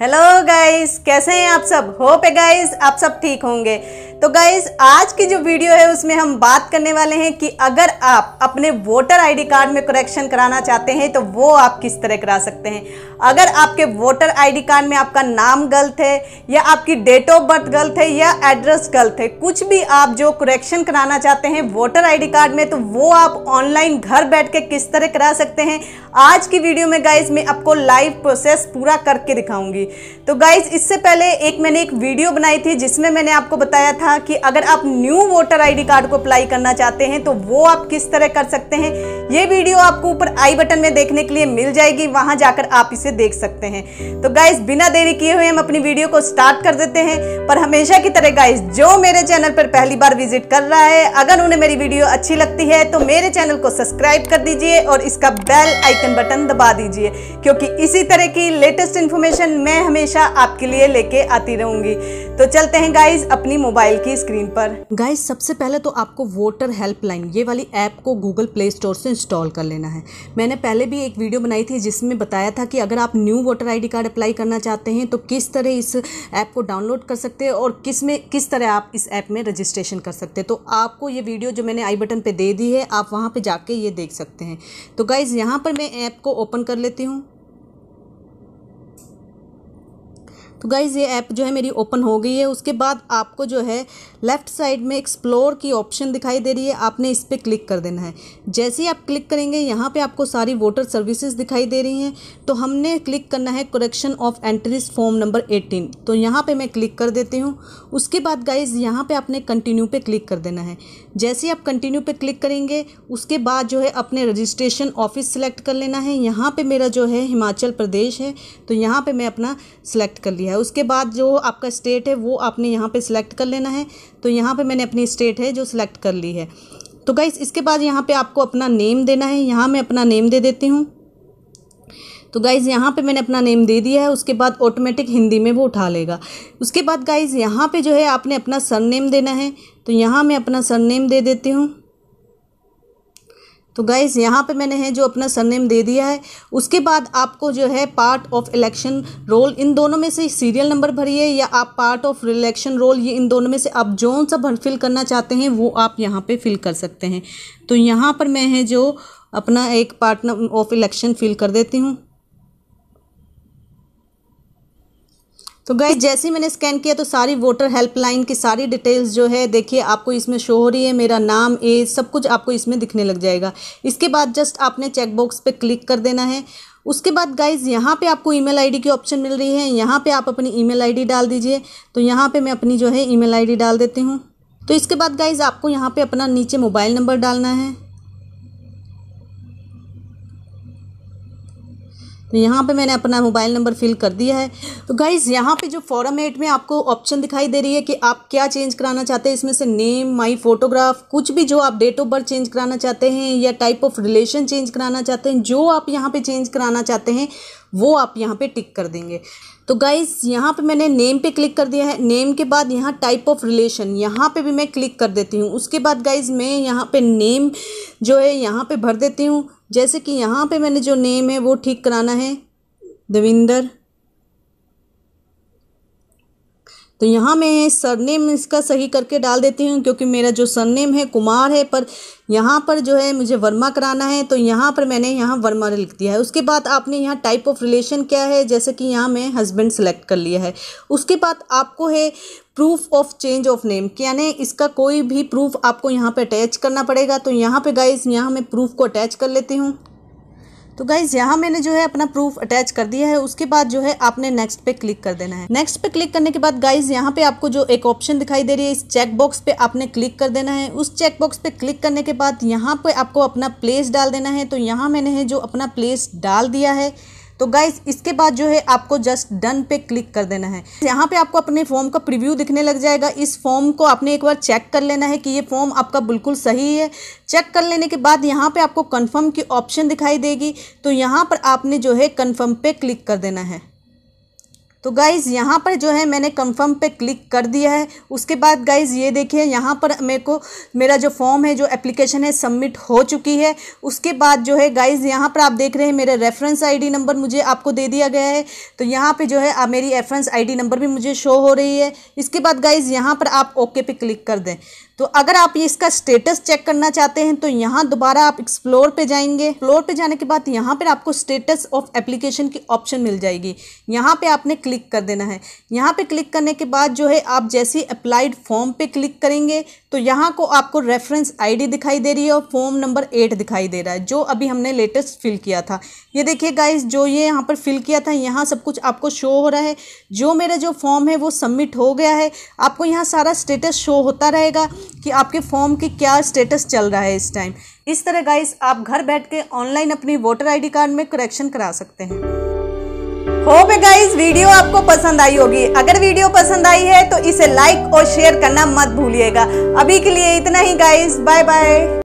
hello guys कैसे हैं आप सब होप है गाइस आप सब ठीक होंगे तो गाइज आज की जो वीडियो है उसमें हम बात करने वाले हैं कि अगर आप अपने वोटर आईडी कार्ड में करेक्शन कराना चाहते हैं तो वो आप किस तरह करा सकते हैं अगर आपके वोटर आईडी कार्ड में आपका नाम गलत है या आपकी डेट ऑफ बर्थ गलत है या एड्रेस गलत है कुछ भी आप जो करेक्शन कराना चाहते हैं वोटर आई कार्ड में तो वो आप ऑनलाइन घर बैठ के किस तरह करा सकते हैं आज की वीडियो में गाइज मैं आपको लाइव प्रोसेस पूरा करके दिखाऊंगी तो गाइज इससे पहले एक मैंने एक वीडियो बनाई थी जिसमें मैंने आपको बताया था था कि अगर आप न्यू वोटर आईडी कार्ड को अप्लाई करना चाहते हैं तो वो आप किस तरह कर सकते हैं ये वीडियो आपको ऊपर आई बटन में देखने के लिए मिल जाएगी वहां जाकर आप इसे देख सकते हैं तो गाइज बिना देरी किए हुए हम अपनी वीडियो को स्टार्ट कर देते हैं पर हमेशा की तरह गाइज जो मेरे चैनल पर पहली बार विजिट कर रहा है अगर उन्हें मेरी वीडियो अच्छी लगती है तो मेरे चैनल को सब्सक्राइब कर दीजिए और इसका बेल आइकन बटन दबा दीजिए क्योंकि इसी तरह की लेटेस्ट इन्फॉर्मेशन मैं हमेशा आपके लिए लेके आती रहूंगी तो चलते हैं गाइज अपनी मोबाइल की स्क्रीन पर गाइज सबसे पहले तो आपको वोटर हेल्पलाइन ये वाली ऐप को गूगल प्ले स्टोर से इंस्टॉल कर लेना है मैंने पहले भी एक वीडियो बनाई थी जिसमें बताया था कि अगर आप new voter ID card apply करना चाहते हैं तो किस तरह इस ऐप को डाउनलोड कर सकते हैं और किस में किस तरह आप इस ऐप में रजिस्ट्रेशन कर सकते हैं तो आपको ये वीडियो जो मैंने आई बटन पर दे दी है आप वहाँ पर जाके ये देख सकते हैं तो गाइज़ यहाँ पर मैं ऐप को ओपन कर लेती हूँ तो गाइज़ ये ऐप जो है मेरी ओपन हो गई है उसके बाद आपको जो है लेफ़्ट साइड में एक्सप्लोर की ऑप्शन दिखाई दे रही है आपने इस पर क्लिक कर देना है जैसे ही आप क्लिक करेंगे यहाँ पर आपको सारी वोटर सर्विसेज दिखाई दे रही हैं तो हमने क्लिक करना है correction of entries form number eighteen तो यहाँ पर मैं क्लिक कर देती हूँ उसके बाद गाइज़ यहाँ पर आपने कंटिन्यू पर क्लिक कर देना है जैसे ही आप कंटिन्यू पर क्लिक करेंगे उसके बाद जो है अपने रजिस्ट्रेशन ऑफिस सेलेक्ट कर लेना है यहाँ पर मेरा जो है हिमाचल प्रदेश है तो यहाँ पर मैं अपना सेलेक्ट कर लिया है उसके बाद जो आपका स्टेट है वो आपने यहाँ पे सिलेक्ट कर लेना है तो यहाँ पे मैंने अपनी स्टेट है जो सिलेक्ट कर ली है तो गाइस इसके बाद यहाँ पे आपको अपना नेम देना है यहाँ मैं अपना नेम दे देती हूँ तो गाइज़ यहाँ पे मैंने अपना नेम दे दिया है उसके बाद ऑटोमेटिक हिंदी में वो उठा लेगा उसके बाद गाइज़ यहाँ पे जो है आपने अपना सरनेम देना है तो यहाँ मैं अपना सरनेम दे देती हूँ तो गाइज़ यहाँ पे मैंने है जो अपना सरनेम दे दिया है उसके बाद आपको जो है पार्ट ऑफ इलेक्शन रोल इन दोनों में से सीरियल नंबर भरिए या आप पार्ट ऑफ इलेक्शन रोल ये इन दोनों में से आप जो सा भर फिल करना चाहते हैं वो आप यहाँ पे फिल कर सकते हैं तो यहाँ पर मैं है जो अपना एक पार्ट ऑफ इलेक्शन फिल कर देती हूँ तो गए जैसे ही मैंने स्कैन किया तो सारी वोटर हेल्पलाइन की सारी डिटेल्स जो है देखिए आपको इसमें शो हो रही है मेरा नाम एज सब कुछ आपको इसमें दिखने लग जाएगा इसके बाद जस्ट आपने चेकबॉक्स पे क्लिक कर देना है उसके बाद गाइज यहाँ पे आपको ईमेल आईडी की ऑप्शन मिल रही है यहाँ पे आप अपनी ईमेल आईडी डाल दीजिए तो यहाँ पे मैं अपनी जो है ईमेल आईडी डाल देती हूँ तो इसके बाद गाइज आपको यहाँ पे अपना नीचे मोबाइल नंबर डालना है तो यहाँ पे मैंने अपना मोबाइल नंबर फिल कर दिया है तो गाइज़ यहाँ पे जो फॉरम एट में आपको ऑप्शन दिखाई दे रही है कि आप क्या चेंज कराना चाहते हैं इसमें से नेम माई फोटोग्राफ कुछ भी जो आप डेट ऑफ बर्थ चेंज कराना चाहते हैं या टाइप ऑफ रिलेशन चेंज कराना चाहते हैं जो आप यहाँ पे चेंज कराना चाहते हैं वो आप यहाँ पे टिक कर देंगे तो गाइज़ यहाँ पे मैंने नेम पे क्लिक कर दिया है नेम के बाद यहाँ टाइप ऑफ रिलेशन यहाँ पे भी मैं क्लिक कर देती हूँ उसके बाद गाइज़ मैं यहाँ पे नेम जो है यहाँ पे भर देती हूँ जैसे कि यहाँ पे मैंने जो नेम है वो ठीक कराना है देविंदर तो यहाँ मैं सरनेम इसका सही करके डाल देती हूँ क्योंकि मेरा जो सरनेम है कुमार है पर यहाँ पर जो है मुझे वर्मा कराना है तो यहाँ पर मैंने यहाँ वर्मा लिख दिया है उसके बाद आपने यहाँ टाइप ऑफ रिलेशन क्या है जैसे कि यहाँ मैं हस्बैंड सेलेक्ट कर लिया है उसके बाद आपको है proof of change of name यानी इसका कोई भी प्रूफ आपको यहाँ पर अटैच करना पड़ेगा तो यहाँ पर गाइज यहाँ मैं प्रूफ को अटैच कर लेती हूँ तो गाइज यहाँ मैंने जो है अपना प्रूफ अटैच कर दिया है उसके बाद जो है आपने नेक्स्ट पे क्लिक कर देना है नेक्स्ट पे क्लिक करने के बाद गाइज यहाँ पे आपको जो एक ऑप्शन दिखाई दे रही है इस चेकबॉक्स पे आपने क्लिक कर देना है उस चेकबॉक्स पे क्लिक करने के बाद यहाँ पे आपको अपना प्लेस डाल देना है तो यहाँ मैंने जो अपना प्लेस डाल दिया है तो गाइज इसके बाद जो है आपको जस्ट डन पे क्लिक कर देना है यहाँ पे आपको अपने फॉर्म का प्रिव्यू दिखने लग जाएगा इस फॉर्म को आपने एक बार चेक कर लेना है कि ये फॉर्म आपका बिल्कुल सही है चेक कर लेने के बाद यहाँ पे आपको कन्फर्म की ऑप्शन दिखाई देगी तो यहाँ पर आपने जो है कन्फर्म पे क्लिक कर देना है तो गाइज़ यहाँ पर जो है मैंने कंफर्म पे क्लिक कर दिया है उसके बाद गाइज़ ये देखिए यहाँ पर मेरे को मेरा जो फॉर्म है जो एप्लीकेशन है सबमिट हो चुकी है उसके बाद जो है गाइज़ यहाँ पर आप देख रहे हैं मेरे रेफरेंस आईडी नंबर मुझे आपको दे दिया गया है तो यहाँ पे जो है आप मेरी रेफरेंस आई नंबर भी मुझे शो हो रही है इसके बाद गाइज़ यहाँ पर आप ओके पे क्लिक कर दें तो अगर आप इसका स्टेटस चेक करना चाहते हैं तो यहाँ दोबारा आप एक्सप्लोर पे जाएंगे एक्सप्लोर पे जाने के बाद यहाँ पर आपको स्टेटस ऑफ एप्लीकेशन की ऑप्शन मिल जाएगी यहाँ पे आपने क्लिक कर देना है यहाँ पे क्लिक करने के बाद जो है आप जैसे अप्लाइड फॉर्म पे क्लिक करेंगे तो यहाँ को आपको रेफरेंस आई दिखाई दे रही है और फॉर्म नंबर एट दिखाई दे रहा है जो अभी हमने लेटेस्ट फिल किया था ये देखिए गाइज जो ये यहाँ पर फिल किया था यहाँ सब कुछ आपको शो हो रहा है जो मेरा जो फॉर्म है वो सबमिट हो गया है आपको यहाँ सारा स्टेटस शो होता रहेगा कि आपके फॉर्म की क्या स्टेटस चल रहा है इस टाइम इस तरह गाइस आप घर बैठ के ऑनलाइन अपनी वोटर आईडी कार्ड में करेक्शन करा सकते हैं होप है गाइस वीडियो आपको पसंद आई होगी अगर वीडियो पसंद आई है तो इसे लाइक और शेयर करना मत भूलिएगा अभी के लिए इतना ही गाइज बाय बाय